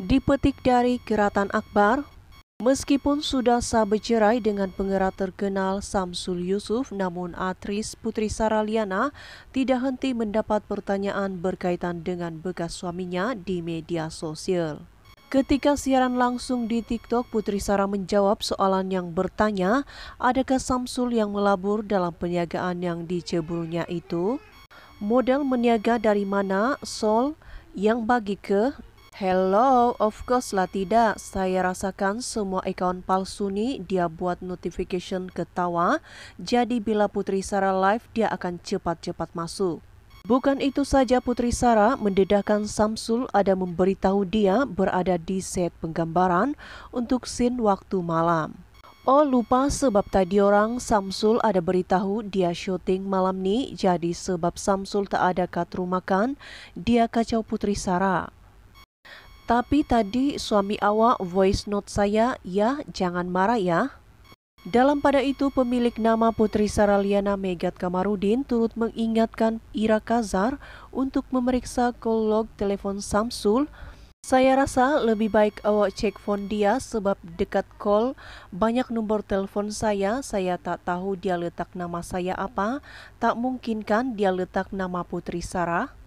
Dipetik dari Keratan Akbar, meskipun sudah sah bercerai dengan pengerat terkenal Samsul Yusuf, namun aktris Putri Sara Liana tidak henti mendapat pertanyaan berkaitan dengan bekas suaminya di media sosial. Ketika siaran langsung di TikTok, Putri Sara menjawab soalan yang bertanya, adakah Samsul yang melabur dalam perniagaan yang diceburnya itu? Model meniaga dari mana? Sol, yang bagi ke Hello, of course lah tidak. Saya rasakan semua akun palsu nih dia buat notification ketawa. Jadi bila Putri Sarah live dia akan cepat-cepat masuk. Bukan itu saja Putri Sarah mendedahkan Samsul ada memberitahu dia berada di set penggambaran untuk scene waktu malam. Oh lupa sebab tadi orang Samsul ada beritahu dia syuting malam ni. jadi sebab Samsul tak ada kat rumah kan dia kacau Putri Sarah. Tapi tadi suami awak voice note saya, ya jangan marah ya. Dalam pada itu pemilik nama Putri Saraliana Megat Kamarudin turut mengingatkan Ira Kazar untuk memeriksa call telepon Samsul. Saya rasa lebih baik awak cek phone dia sebab dekat call banyak nomor telepon saya, saya tak tahu dia letak nama saya apa, tak mungkin kan dia letak nama Putri Sarah.